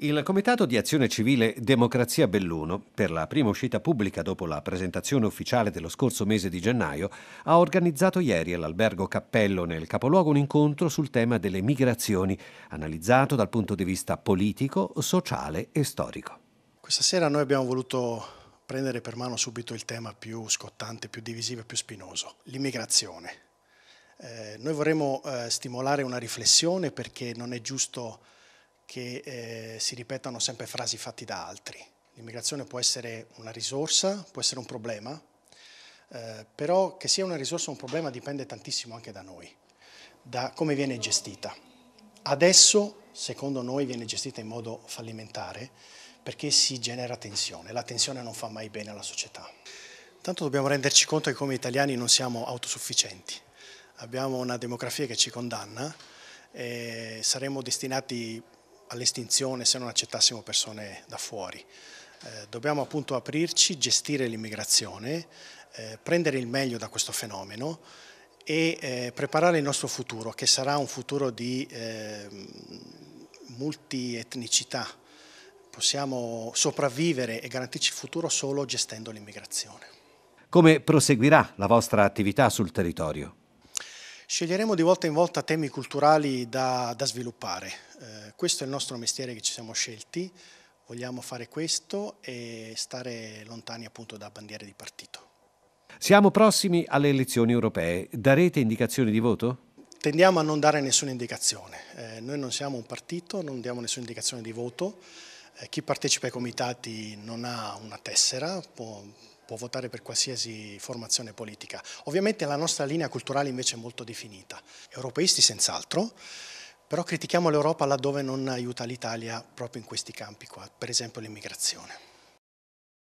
Il Comitato di Azione Civile Democrazia Belluno, per la prima uscita pubblica dopo la presentazione ufficiale dello scorso mese di gennaio, ha organizzato ieri all'albergo Cappello nel capoluogo un incontro sul tema delle migrazioni, analizzato dal punto di vista politico, sociale e storico. Questa sera noi abbiamo voluto prendere per mano subito il tema più scottante, più divisivo e più spinoso, l'immigrazione. Eh, noi vorremmo eh, stimolare una riflessione perché non è giusto che eh, si ripetano sempre frasi fatte da altri. L'immigrazione può essere una risorsa, può essere un problema, eh, però che sia una risorsa o un problema dipende tantissimo anche da noi, da come viene gestita. Adesso, secondo noi, viene gestita in modo fallimentare perché si genera tensione. La tensione non fa mai bene alla società. Tanto dobbiamo renderci conto che come italiani non siamo autosufficienti. Abbiamo una demografia che ci condanna e eh, saremo destinati all'estinzione se non accettassimo persone da fuori. Eh, dobbiamo appunto aprirci, gestire l'immigrazione, eh, prendere il meglio da questo fenomeno e eh, preparare il nostro futuro, che sarà un futuro di ehm, multietnicità. Possiamo sopravvivere e garantirci il futuro solo gestendo l'immigrazione. Come proseguirà la vostra attività sul territorio? Sceglieremo di volta in volta temi culturali da, da sviluppare. Eh, questo è il nostro mestiere che ci siamo scelti, vogliamo fare questo e stare lontani appunto da bandiere di partito. Siamo prossimi alle elezioni europee, darete indicazioni di voto? Tendiamo a non dare nessuna indicazione, eh, noi non siamo un partito, non diamo nessuna indicazione di voto, eh, chi partecipa ai comitati non ha una tessera, può può votare per qualsiasi formazione politica. Ovviamente la nostra linea culturale invece è molto definita, europeisti senz'altro, però critichiamo l'Europa laddove non aiuta l'Italia proprio in questi campi qua, per esempio l'immigrazione.